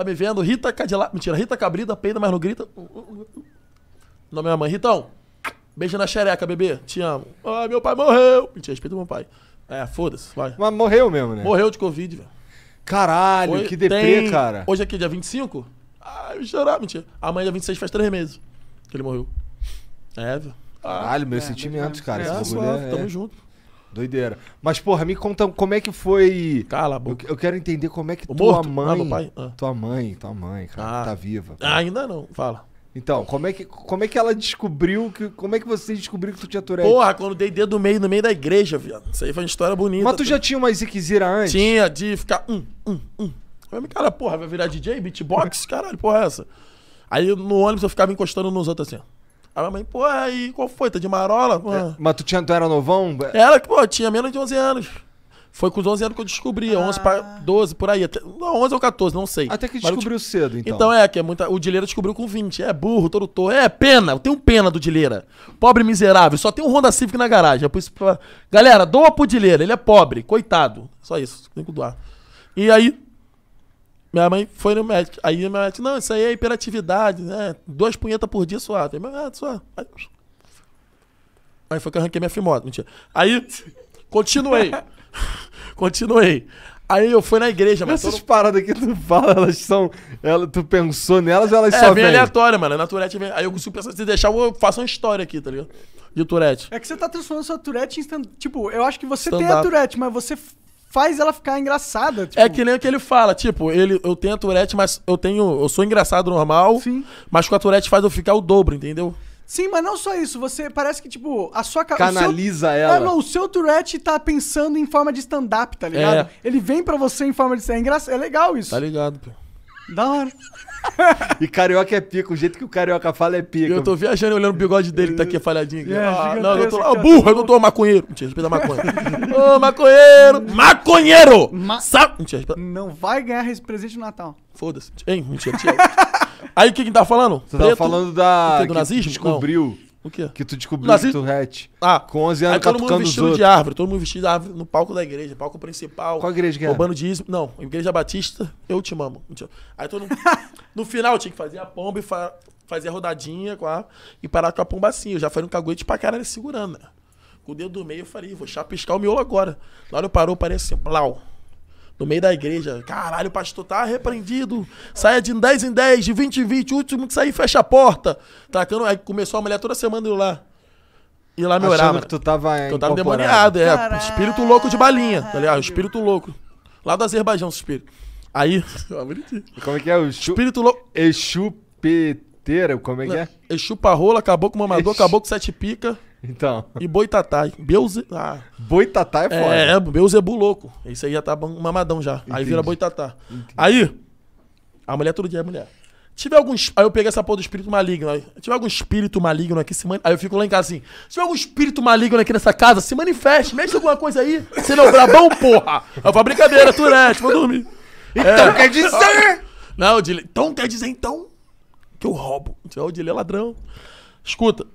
Tá me vendo? Rita Cadillac. Mentira, Rita Cabrita, peida, mas não grita. Nome é minha mãe. Ritão, beijo na xereca, bebê. Te amo. Ai, ah, meu pai morreu. Mentira, respeita meu pai. É, foda-se, vai. Mas morreu mesmo, né? Morreu de Covid, velho. Caralho, Foi, que deprê, tem... cara. Hoje aqui, é dia 25? Ai, me chorar, mentira. Amanhã, é dia 26, faz três meses que ele morreu. É, velho. Caralho, meu, é, sentimento, é cara. É, esse é, bagulho é, Tamo junto. Doideira. Mas, porra, me conta como é que foi. Cala a boca. Eu, eu quero entender como é que o tua morto? Ah, mãe. ah. Tua mãe, tua mãe, cara, ah. tá viva. Cara. Ah, ainda não, fala. Então, como é que, como é que ela descobriu que. Como é que você descobriu que tu tinha Tourette? Porra, quando dei dedo no meio, no meio da igreja, viado. Isso aí foi uma história bonita. Mas tu, já tinha uma ziquezira antes? Tinha, de ficar um, um, um. Eu falei, cara, porra, vai virar DJ, beatbox? Caralho, porra, é essa? Aí no ônibus eu ficava encostando nos outros assim, Aí minha mãe, pô, aí qual foi? Tá de marola? É, mas tu, tinha, tu era novão? Era, pô, tinha menos de 11 anos. Foi com os 11 anos que eu descobri, ah. 11 para 12, por aí. Até, não, 11 ou 14, não sei. Até que descobriu te... cedo, então. Então é, que é muita... o Dileira descobriu com 20. É burro, todo torto. É, pena, eu tenho pena do Dileira. Pobre miserável, só tem um Honda Civic na garagem. É por isso pra... Galera, doa pro Dileira, ele é pobre, coitado. Só isso, tem que doar. E aí, minha mãe foi no médico. Aí minha mãe disse, não, isso aí é hiperatividade, né? Duas punhetas por dia suave. Aí, ah, suave. Aí, aí foi que eu arranquei minha fimose. Mentira. Aí, continuei. continuei. Aí eu fui na igreja, mas. Essas todo... paradas que tu fala, elas são. Ela, tu pensou nelas elas é, só. É bem aleatório, aleatória, mano. Na Tourette vem. Aí eu consigo pensar, se deixar, eu faço uma história aqui, tá ligado? De Tourette. É que você tá transformando sua Tourette em stand... Tipo, eu acho que você tem a Tourette, mas você faz ela ficar engraçada. É tipo... É que nem o que ele fala, tipo, ele, eu tenho a Tourette, mas eu tenho. Eu sou engraçado normal, Sim. mas com a Tourette faz eu ficar o dobro, entendeu? Sim, mas não só isso. Você parece que, tipo, a sua Canaliza seu, é, ela. não, o seu Tourette tá pensando em forma de stand-up, tá ligado? É. Ele vem para você em forma de. É, engraç é legal isso. Tá ligado, pô. Da hora. E carioca é pica, o jeito que o carioca fala é pica. Eu tô viajando olhando o bigode dele, tá aqui falhadinho. Aqui. É, ah, não, eu tô lá, ah, burro, eu não tô maconheiro. Não te respeita maconha. Ô, maconheiro! Maconheiro! Ma... Sa... Não, respeita... não vai ganhar esse presente no Natal. Foda-se. Hein, mentira, Aí o que que tá falando? Você tá falando da. Do nazismo? Descobriu. Não. O quê? Que tu descobriu Nasci... que tu hatch. Ah. Com 11 anos, aí todo mundo vestido de árvore. Todo mundo vestido de árvore no palco da igreja, palco principal. Qual igreja que é? Roubando dízimo. Não, Igreja Batista, eu te mamo. Aí todo mundo... no final tinha que fazer a pomba e fa... fazer a rodadinha com a... E parar com a pomba assim. Eu já falei um caguete pra caralho segurando, né? Com o dedo do meio eu falei, vou chapiscar o miolo agora. Na hora eu parou, parei assim, blau no meio da igreja. Caralho, o pastor tá repreendido. Saia de 10 em 10, de 20 em 20, o último que sair fecha a porta. Tacando, tá, aí começou a mulher toda semana ir lá. e lá me Achando orar. Que tu tava que eu tava demoniado, é. Espírito louco de balinha, tá ligado? Espírito louco. Lá do Azerbaijão, esse espírito. Aí. Como é que é? O chu... Espírito louco. Exu peteira, como é que é? Exupa rola acabou com mamador, Exu... acabou com sete pica. Então. E Boitatai. Beuze... Ah. Boitatai é foda. É, é, Beuzebu é louco. Esse aí já tá mamadão já. Entendi. Aí vira Boitatá. Aí, a mulher todo dia é mulher. Tiver algum. Aí eu peguei essa porra do espírito maligno. Aí, tiver algum espírito maligno aqui, se man... Aí eu fico lá em casa assim. Se tiver algum espírito maligno aqui nessa casa, se manifeste, mexe alguma coisa aí. Você não é brabão, porra. É né? tipo, eu falo, brincadeira, é vou dormir. Então é. quer dizer. Não, Dile. Então quer dizer então que eu roubo. o Dile é ladrão. Escuta,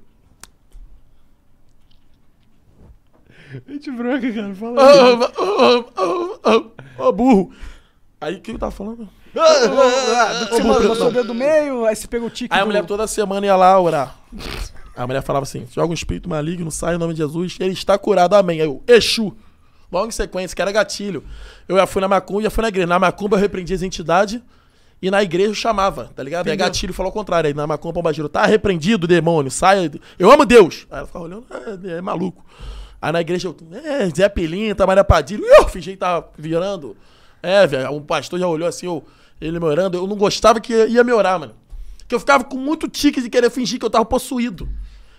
Gente branca, cara. Fala aí. Oh, oh, oh, oh, oh, burro. Aí o que eu tava falando? Você botou o dedo do meio, aí você pegou o tique. Aí a mulher toda semana ia lá orar. A mulher falava assim: joga um espírito maligno, sai em nome de Jesus, ele está curado, amém. Aí eu, Exu. Logo em sequência, que era gatilho. Eu já fui na macumba, já fui na igreja. Na macumba eu repreendi as entidades e na igreja eu chamava, tá ligado? Entendeu. Aí gatilho falou ao contrário. Aí na macumba, o giro, tá repreendido, demônio, sai. Eu amo Deus. Aí ela ficava olhando, é, é maluco. Aí na igreja eu, é, Zé Pilinta, Maria Padilha, eu fingi que tava virando. É, velho, um pastor já olhou assim, eu, ele me orando, eu não gostava que ia me orar, mano. Que eu ficava com muito tique de querer fingir que eu tava possuído.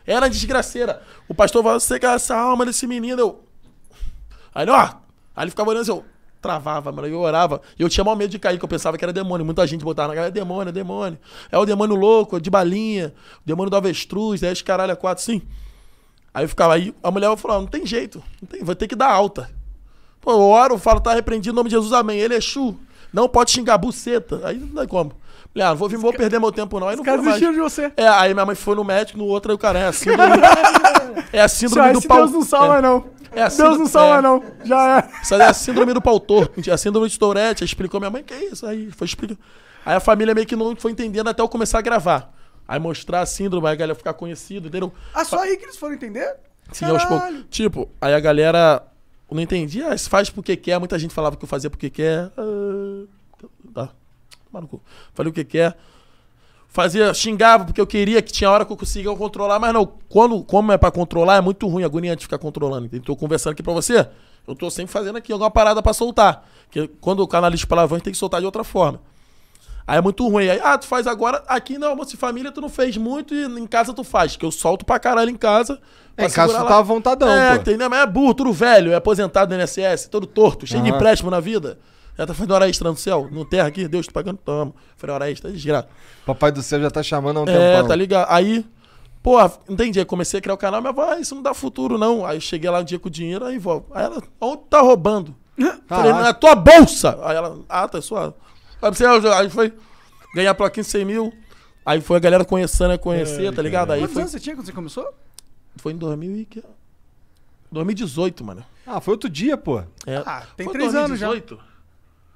Era desgraceira. O pastor falava, você quer essa alma desse menino? Eu. Aí ele, ó. Aí ele ficava olhando assim, eu travava, mano. Eu orava. E eu tinha mal medo de cair, que eu pensava que era demônio. Muita gente botava na cara, é demônio, é demônio. É o demônio louco, é de balinha, o demônio do avestruz, é esse caralho é quatro, sim. Aí eu ficava aí, a mulher vai falar, não tem jeito, não tem, vai ter que dar alta. Pô, eu oro, eu falo, tá repreendido em nome de Jesus, amém. Ele é chu. Não pode xingar buceta. Aí não tem como. Mulher, ah, não vou, vir, vou perder meu tempo, não. Aí não vou mais. de você. É, aí minha mãe foi no médico, no outro, aí o cara é assim. é a síndrome do pau. Deus não salva, é. não. É a síndrome, Deus não salva, é. não. Já é. Isso aí é a síndrome do pau torto. A síndrome de Tourette. Explicou minha mãe, que é isso? Aí foi explicando. Aí a família meio que não foi entendendo até eu começar a gravar. Aí mostrar a síndrome, aí a galera ficar conhecida, entendeu? Ah, só aí que eles foram entender? Sim, aos poucos. Tipo, aí a galera. não entendia, ah, faz porque quer. Muita gente falava que eu fazia porque quer. Ah, tá. tomar Falei o que quer. Fazia, xingava porque eu queria, que tinha hora que eu conseguia controlar, mas não, quando, como é pra controlar, é muito ruim, é agoniante ficar controlando. Então, tô conversando aqui pra você, eu tô sempre fazendo aqui alguma parada pra soltar. Porque quando o canalista gente tem que soltar de outra forma. Aí é muito ruim. Aí, ah, tu faz agora. Aqui não, almoço de família tu não fez muito e em casa tu faz. Que eu solto pra caralho em casa. É, em casa tu lá. tava tá vontadão, é, pô. Entendeu? Mas é burro, tudo velho, é aposentado do NSS, todo torto, cheio de empréstimo na vida. Já tá fazendo hora extra no céu, no terra aqui, Deus, tô pagando, toma. Falei, hora extra, desgraça. Papai do céu já tá chamando há um é, É, tá ligado. Aí, pô, entendi, aí comecei a criar o canal, minha avó, ah, isso não dá futuro não. Aí cheguei lá um dia com o dinheiro, aí volta. Aí ela, onde tá roubando? Falei, na tua bolsa! Aí ela, ah, tá suado. Aí você, ah, foi ganhar a plaquinha de 100 mil. Aí foi a galera conhecendo a conhecer, é, tá ligado? Aí Quantos foi... anos você tinha quando você começou? Foi em 2000 e... 2018, mano. Ah, foi outro dia, pô. É. Ah, tem três anos já. É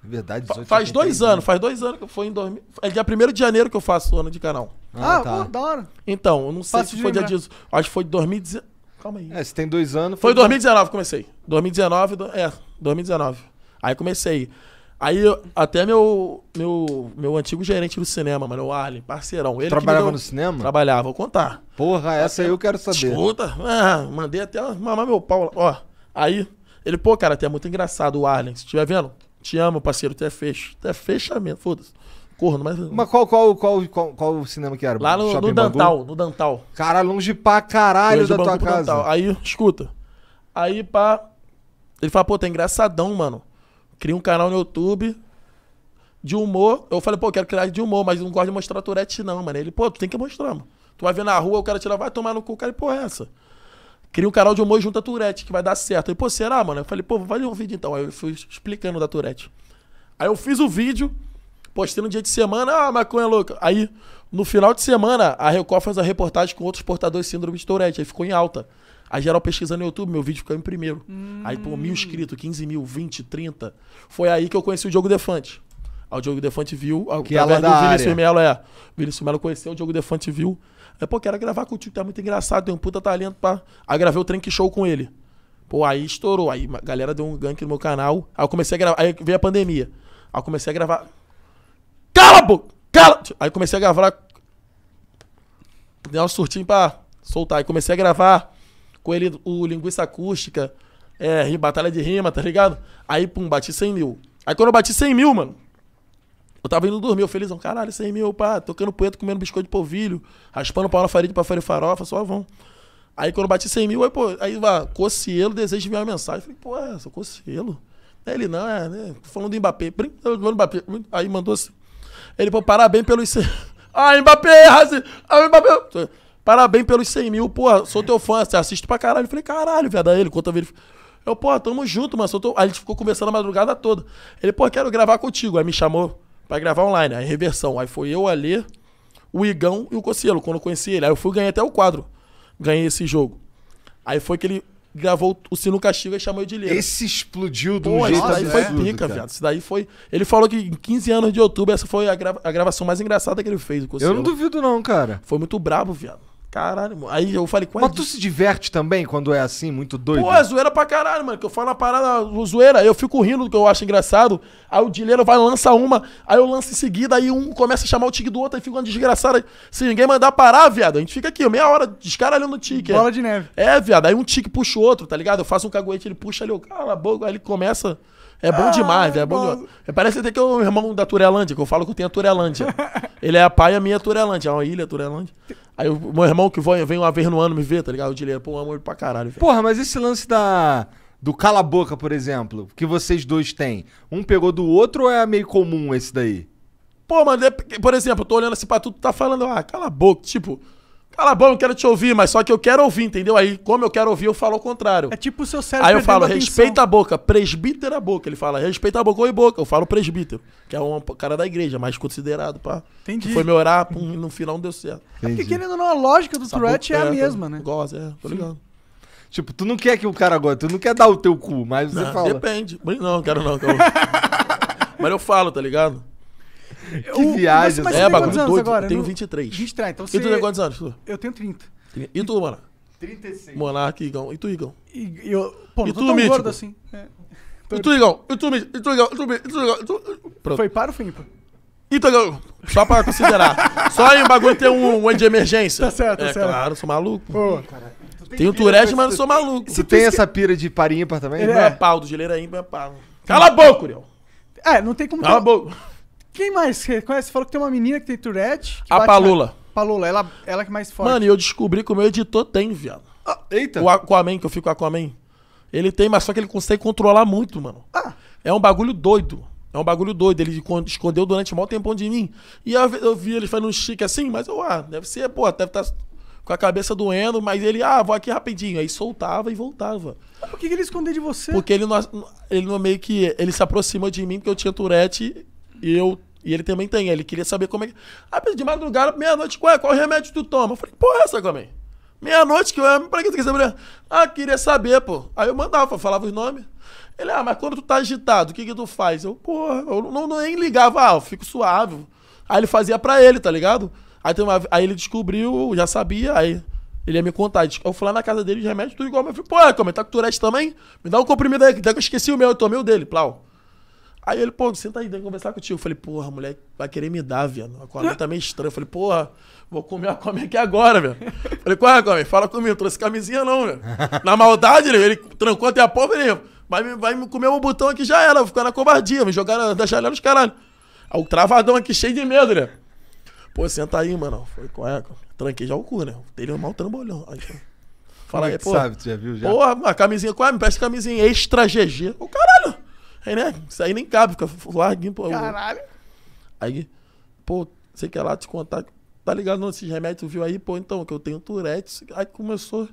verdade, 18 Faz dois né? anos, faz dois anos que foi em 2000. É dia 1 de janeiro que eu faço o ano de canal. Ah, ah tá. Pô, da hora. Então, eu não sei Faço se foi dia 18. Acho que foi 2019. Calma aí. É, se tem dois anos. Foi, foi 2019 que comecei. 2019, do... é, 2019. Aí comecei. Aí eu, até meu, meu, meu antigo gerente do cinema, mano, o Arlen, parceirão. Ele Trabalhava deu, no cinema? Trabalhava, vou contar. Porra, essa aí eu quero saber. Escuta, ah, mandei até mamar meu pau. Ó, aí, ele, pô, cara, até é muito engraçado o Arlen. Se estiver vendo, te amo, parceiro, tu é fecho. Tu é fechamento, foda-se. Corno, mas. Mas qual, qual, qual, qual, qual cinema que era? Lá no, no Dantal, no Dantal. Cara, longe pra caralho longe da tua casa. Dantal. Aí, escuta. Aí, pá. Ele fala, pô, tá engraçadão, mano. Cria um canal no YouTube de humor. Eu falei, pô, quero criar de humor, mas não gosto de mostrar Tourette, não, mano. Ele, pô, tu tem que mostrar, mano. Tu vai ver na rua, o cara tirar vai tomar no cu, o cara, pô, é essa. Cria um canal de humor junto a Tourette, que vai dar certo. Ele, pô, será, mano? Eu falei, pô, vai ler um vídeo então. Aí eu fui explicando da Tourette. Aí eu fiz o vídeo, postei no dia de semana, ah, maconha louca. Aí, no final de semana, a Record fez a reportagem com outros portadores de síndrome de Tourette. Aí ficou em alta. Aí geral pesquisando no YouTube, meu vídeo ficou em primeiro. Hum. Aí, pô, mil inscritos, 15 mil, 20, 30. Foi aí que eu conheci o Diogo Defante. Aí o Diogo Defante viu, que ela é da do Vinícius Melo, é. Vinícius Melo conheceu, o Diogo Defante viu. É, pô, quero gravar contigo, tá muito engraçado, tem um puta talento, pá. Aí gravei o Trank Show com ele. Pô, aí estourou. Aí a galera deu um gank no meu canal. Aí eu comecei a gravar. Aí veio a pandemia. Aí eu comecei a gravar. Cala pô! boca! Cala! Aí comecei a gravar. Deu um surtinho pra soltar. Aí comecei a gravar com ele o Linguiça Acústica, é, Batalha de Rima, tá ligado? Aí, pum, bati 100 mil. Aí quando eu bati 100 mil, mano, eu tava indo dormir, eu felizão, caralho, 100 mil, pá, tocando poeta, comendo biscoito de polvilho, raspando pau na farinha pra farinha farofa, só vão. Aí quando eu bati 100 mil, aí, pô, aí, vá, Cocielo deseja enviar uma mensagem. falei, pô, é, sou Cocielo. Ele, não, é, né? Tô falando do Mbappé. Mbappé. Aí mandou assim. Ele, pô, parabéns pelos. Ah, Mbappé, Razi! Ah, Mbappé! Parabéns pelos 100 mil, pô, sou teu fã, você assiste pra caralho. Eu falei, caralho, viado, aí ele conta ele. Eu, pô, tamo junto, mano. Aí a gente ficou conversando a madrugada toda. Ele, pô, quero gravar contigo. Aí me chamou pra gravar online, aí reversão. Aí foi eu, Alê, o Igão e o Cocielo, quando eu conheci ele. Aí eu fui ganhei até o quadro. Ganhei esse jogo. Aí foi que ele gravou o Sino Castigo e chamou de Lira. Esse explodiu do Pô, jeito daí foi pica, cara. viado. Isso daí foi. Ele falou que em 15 anos de outubro essa foi a, a gravação mais engraçada que ele fez. Eu não duvido, não, cara. Foi muito brabo, viado. Caralho, mano. Aí eu falei, qual Mas tu se diverte também quando é assim, muito doido? Pô, é zoeira pra caralho, mano. Que eu falo uma parada zoeira, eu fico rindo do que eu acho engraçado. Aí o dinheiro vai, lança uma, aí eu lanço em seguida, aí um começa a chamar o tique do outro, aí fica uma desgraçada. Se ninguém mandar parar, viado, a gente fica aqui, meia hora descaralhando o tique. Bola é. de neve. É, viado. Aí um tique puxa o outro, tá ligado? Eu faço um caguete, ele puxa ali, eu, cala a boca, aí ele começa. É bom ah, demais, é bom demais. É, parece até que é o irmão da Turelândia, que eu falo que eu tenho a Turelândia. ele é a pai, a minha é Turelândia. É uma ilha, Turelândia. Aí o meu irmão que vem uma vez no ano me ver, tá ligado? O Dileiro, pô, amor pra caralho. Véio. Porra, mas esse lance da. Do cala boca, por exemplo, que vocês dois têm. Um pegou do outro ou é meio comum esse daí? Pô, mano, é por exemplo, eu tô olhando assim pra tu, tu tá falando, ah, cala a boca, tipo. Fala, bom, eu quero te ouvir, mas só que eu quero ouvir, entendeu? Aí, como eu quero ouvir, eu falo o contrário. É tipo o seu cérebro. Aí eu falo, respeita a boca, presbítero a é boca. Ele fala, respeita a boca, oi boca. Eu falo presbítero, que é um cara da igreja, mais considerado, pá. Entendi. Que foi me orar, pum, no final não deu certo. Entendi. É porque querendo ou não, a lógica do Tourette é, é a mesma, né? Gosta, é, tô ligado. Tipo, tu não quer que o cara goste, tu não quer dar o teu cu, mas você não, fala. Depende. Não, quero não. Quero... mas eu falo, tá ligado? que viagem. Mas, mas né? é, bagulho doido. Agora? Tenho 23. 23, então você... E tu tem quantos anos? Eu tenho 30. E tu, mano? 36. Monarca, Igão. E tu, Igão? E, eu... Pô, não e tu, tão mítico? gordo assim. É. E tu, Igão? E tu, Igão? E tu, Igão? E tu, Igão? E tu, Igão? E tu... Pronto. Foi para ou foi ímpar? Então, só pra considerar. só em bagulho tem um, um de emergência. Tá certo, tá é, certo. claro, sou maluco. Pô. Tenho Tourette, mas não sou maluco. Se tu tem essa pira de par ímpar também? Ele é. é. pau, do geleira ímpar é pau. Cala a boca, Uriel. É, não tem como... Cala a boca. Quem mais conhece? Você falou que tem uma menina que tem Tourette. Que a Palula. Na... Palula, ela, ela que é mais forte. Mano, e eu descobri que o meu editor tem, viado. Ah, eita. O Aquaman, que eu fico com Aquaman. Ele tem, mas só que ele consegue controlar muito, mano. Ah. É um bagulho doido. É um bagulho doido. Ele escondeu durante um maior tempão de mim. E eu, eu vi ele fazendo um chique assim, mas eu, ah, deve ser, pô, deve estar tá com a cabeça doendo, mas ele, ah, vou aqui rapidinho. Aí soltava e voltava. Mas ah, por que, que ele escondeu de você? Porque ele, não, ele não meio que. Ele se aproximou de mim porque eu tinha Tourette e eu e ele também tem, ele queria saber como é que. Ah, de madrugada, meia-noite, qual, é, qual é remédio tu toma? Eu falei, porra, é essa também. Meia-noite que eu. Pra que você quer saber? Ah, queria saber, pô. Aí eu mandava, falava os nomes. Ele, ah, mas quando tu tá agitado, o que que tu faz? Eu, porra, eu não, não nem ligava, ah, eu fico suave. Aí ele fazia pra ele, tá ligado? Aí, uma, aí ele descobriu, já sabia, aí ele ia me contar. Eu fui lá na casa dele, os remédios tudo igual. Eu falei, pô, é, como é? Tá com Tourette também? Me dá um comprimido aí, que eu esqueci o meu, eu tomei o dele, plau. Aí ele, pô, senta aí, tem que conversar contigo. Eu falei, porra, mulher vai querer me dar, velho. A comida tá meio estranho. Eu falei, porra, vou comer a comida aqui agora, velho. Falei, qual é, comida? Fala comigo, trouxe camisinha não, velho. Na maldade, ele, trancou até a porta, ele, vai, vai me comer um botão aqui, já era. Ficou na covardia, me jogaram da janela dos caralho. Aí o travadão aqui, cheio de medo, né? Pô, senta aí, mano. Falei, qual é, Aquaman? Tranquei já o cu, né? Ele mal trambolhão. Aí, Fala aí, é pô. Sabe, tu já viu já? Porra, a camisinha, qual é? Me presta camisinha extra GG. O caralho. Aí, né? Isso aí nem cabe, fica larguinho, pô. Caralho. Aí, pô, sei que é lá te contar, tá ligado nesses remédios, viu aí, pô, então, que eu tenho Tourette. Aí começou.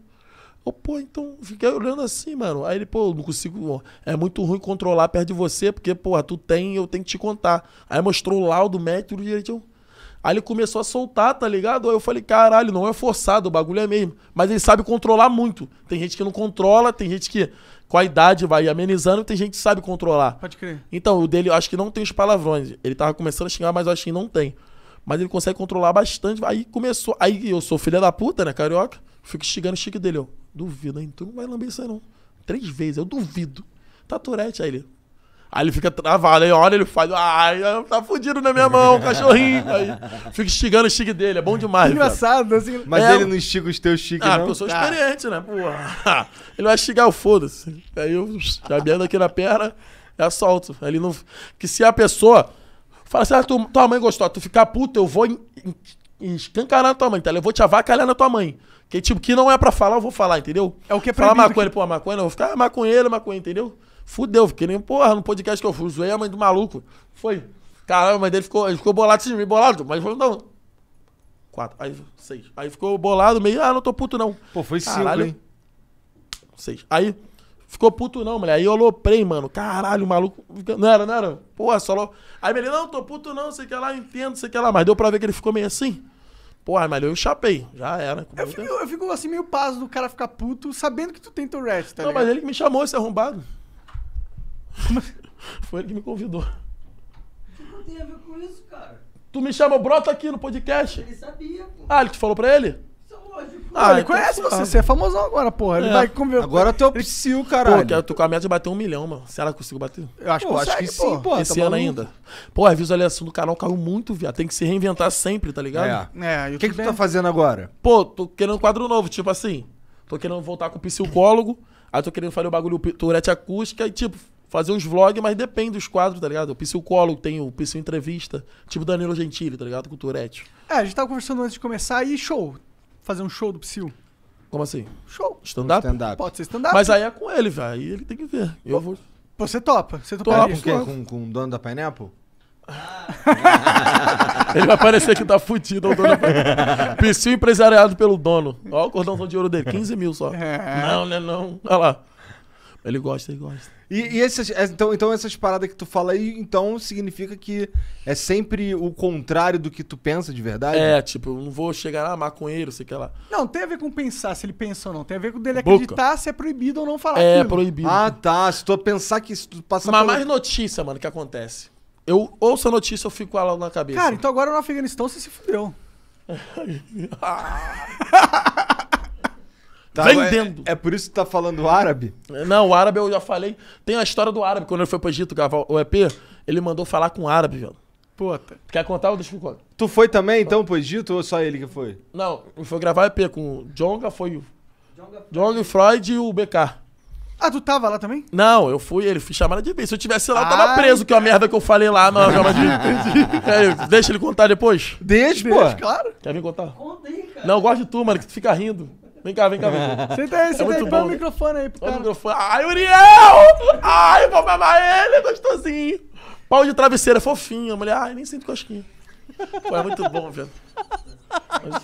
Eu, pô, então, fiquei olhando assim, mano. Aí ele, pô, não consigo. É muito ruim controlar perto de você, porque, pô, tu tem, eu tenho que te contar. Aí mostrou o laudo médico e ele, eu. Aí ele começou a soltar, tá ligado? Aí eu falei, caralho, não é forçado, o bagulho é mesmo. Mas ele sabe controlar muito. Tem gente que não controla, tem gente que com a idade vai amenizando, tem gente que sabe controlar. Pode crer. Então, o dele, eu acho que não tem os palavrões. Ele tava começando a xingar, mas eu acho que não tem. Mas ele consegue controlar bastante. Aí começou. Aí eu sou filha da puta, né, carioca? Fico xingando o chique dele, ó. Duvido, hein? Tu não vai lamber isso aí, não. Três vezes, eu duvido. Taturete, aí ele. Aí ele fica travado, aí olha, ele faz, ai, tá fudido na minha mão, cachorrinho. Aí fica instigando o chique dele, é bom demais. Engraçado, Assim, mas é, ele não instiga os teus chiques, ah, não? Ah, eu sou ah. experiente, né? Porra. Ele vai instigar o foda-se. Aí eu chabeando aqui na perna, é assalto. Ele não... Que se a pessoa fala assim, ah, tu, tua mãe gostou, tu ficar puto, eu vou escancarar na tua mãe, tá? Eu vou te avacalhar na tua mãe. Que tipo, que não é pra falar, eu vou falar, entendeu? É o que é Falar maconha, que... pô, maconha, eu vou ficar ah, maconheiro, maconha, entendeu? Fudeu, fiquei nem, porra, no podcast que eu fui, zoei a mãe do maluco. Foi. Caramba, mas ele ficou, ele ficou bolado assim, meio bolado, mas foi não. Quatro, aí seis. Aí ficou bolado, meio, ah, não tô puto não. Pô, foi Caralho. cinco, hein? Seis. Aí ficou puto não, moleque. Aí eu aloprei, mano. Caralho, o maluco. Não era, não era. Porra, só lo... Aí ele, não, tô puto não, sei que lá, entendo, sei que lá. Mas deu pra ver que ele ficou meio assim. Porra, mas eu chapei. Já era. Eu fico, eu fico, assim meio paso do cara ficar puto sabendo que tu tem Tourette, tá Não, ligado? mas ele que me chamou, esse arrombado. Foi ele que me convidou. Tu não tem a ver com isso, cara. Tu me chama, brota aqui no podcast. Ele sabia, pô. Ah, ele te falou pra ele? É ah, ele conhece você, você é famosão agora, porra. Ele É. vai conver... Agora teu psiu, Pô, caralho. É, tô com a meta de bater um milhão, mano. Será que eu consigo bater? Eu acho, Pô, que, acho que sim, pô. Esse tá ano maluco? ainda. Pô, a visualização assim, do canal caiu muito, viado. Tem que se reinventar sempre, tá ligado? É, é O que, que tu tá fazendo agora? Pô, tô querendo um quadro novo, tipo assim. Tô querendo voltar com o psicólogo. Aí tô querendo fazer o bagulho Tourette acústica e, tipo, fazer uns vlogs, mas depende dos quadros, tá ligado? O psicólogo, tenho o entrevista, tipo Danilo Gentili, tá ligado? Com o Tourette. É, a gente tava conversando antes de começar e show. Fazer um show do Psyu. Como assim? Show. Stand-up? Stand Pode ser stand-up. Mas aí é com ele, velho. Aí ele tem que ver. Eu vou. Você topa? Você topa? Com, quem? com, com o dono da Pineapple? ele vai parecer que tá fudido. O dono Psyu empresariado pelo dono. Ó o cordãozão de ouro dele. 15 mil só. É. Não, né? Não. Olha lá. Ele gosta, ele gosta. E, e essas, é, então, então essas paradas que tu fala aí, então significa que é sempre o contrário do que tu pensa de verdade? É, tipo, eu não vou chegar lá, ah, maconheiro, sei que lá. Não, tem a ver com pensar se ele pensa ou não. Tem a ver com ele Boca. acreditar se é proibido ou não falar É, aquilo. proibido. Ah, tá. Se tu pensar que isso tu Mas pelo... mais notícia, mano, que acontece. Eu ouço a notícia, eu fico com ela na cabeça. Cara, então agora no Afeganistão você se fudeu. Tá, vendendo. É, é, por isso que tá falando árabe? Não, o árabe eu já falei. Tem a história do árabe. Quando ele foi pro Egito gravar o EP, ele mandou falar com o árabe, velho. Puta. Tá. Quer contar ou deixa eu contar? Tu foi também, então, pro Egito ou só ele que foi? Não, foi gravar o EP com o Jonga, foi o... Jonga Freud e o BK. Ah, tu tava lá também? Não, eu fui, ele fui chamada de bem. Se eu tivesse lá, eu tava Ai, ah, preso, que é a merda que eu falei lá na de. é, deixa ele contar depois? Deixa, pô. Deixa, claro. Quer vir contar? aí, cara. Não, eu gosto de tu, mano, que tu fica rindo. Vem cá, vem cá, vem cá. Senta aí, é senta aí. Põe o microfone aí pro cara. Põe o microfone. Ai, Uriel! Ai, vou mamar ele, gostosinho. Pau de travesseira, é fofinho. A mulher, ai, nem sinto cosquinha. Pô, é muito bom, velho. Mas...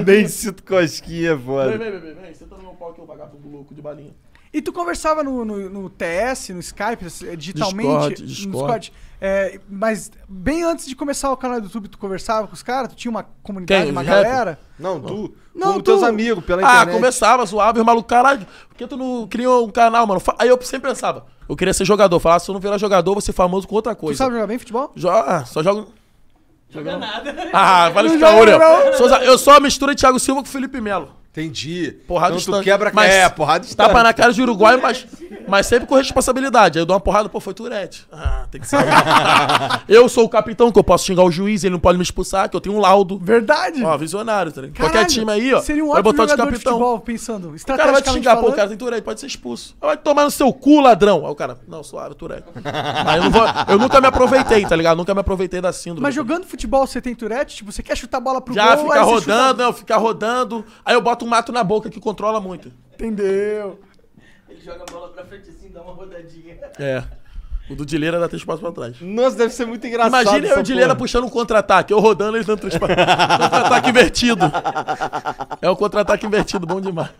É nem sinto cosquinha, foda. Vem, vem, vem, vem. Senta no meu pau que eu vagabundo louco de balinha. E tu conversava no, no, no, TS, no Skype, assim, digitalmente, Discord, Discord. no Discord. É, mas bem antes de começar o canal do YouTube, tu conversava com os caras? Tu tinha uma comunidade, Quem? uma Rap? galera? Não, tu. Não, com tu... teus amigos, pela ah, internet. Ah, começava, zoava, e maluco, caralho, por que tu não criou um canal, mano? Aí eu sempre pensava, eu queria ser jogador. Falava, se eu não virar jogador, eu vou ser famoso com outra coisa. Tu sabe jogar bem futebol? Joga, ah, só jogo... Joga nada. Ah, vale ficar olho. Eu sou a mistura de Thiago Silva com Felipe Melo. Entendi. Porrada então, tu quebra mas, É, porrada estranha. Tapa na cara de Uruguai, mas, mas sempre com responsabilidade. Aí eu dou uma porrada, pô, foi Turete. Ah, tem que ser. eu sou o capitão, que eu posso xingar o juiz, ele não pode me expulsar, que eu tenho um laudo. Verdade. Ó, visionário, tá ligado? Qualquer time aí, ó. Seria um vai botar de capitão. De futebol, pensando. O cara vai te xingar, falando. pô, o cara tem Turete, pode ser expulso. Vai tomar no seu cu, ladrão. Aí o cara, não, suave, Turete. É. Mas eu, vou, eu, nunca me aproveitei, tá ligado? Nunca me aproveitei da síndrome. Mas jogando futebol, você tem Turete? Tipo, você quer chutar a bola pro Já, gol, ficar rodando, não, né? ficar rodando. Aí eu boto um mato na boca que controla muito. Entendeu? Ele joga a bola pra frente assim, dá uma rodadinha. É. O do Dileira dá três passos pra trás. Nossa, deve ser muito engraçado. Imagina o Dileira puxando um contra-ataque. Eu rodando, eles dando três passos. contra-ataque invertido. É o um contra-ataque invertido, bom demais.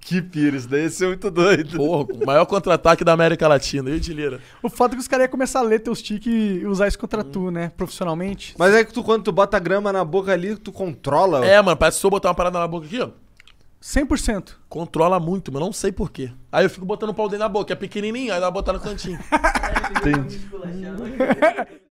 Que pires, daí ia ser muito doido. Porra, o maior contra-ataque da América Latina. E o de Lira? O fato é que os caras iam começar a ler teus tiques e usar isso contra tu, né? Profissionalmente. Mas é que tu, quando tu bota a grama na boca ali, tu controla. É, mano, parece que se eu botar uma parada na boca aqui, ó. 100%. Controla muito, mas não sei porquê. Aí eu fico botando o pau dentro da boca, é pequenininho, aí dá botar no cantinho. Entendi.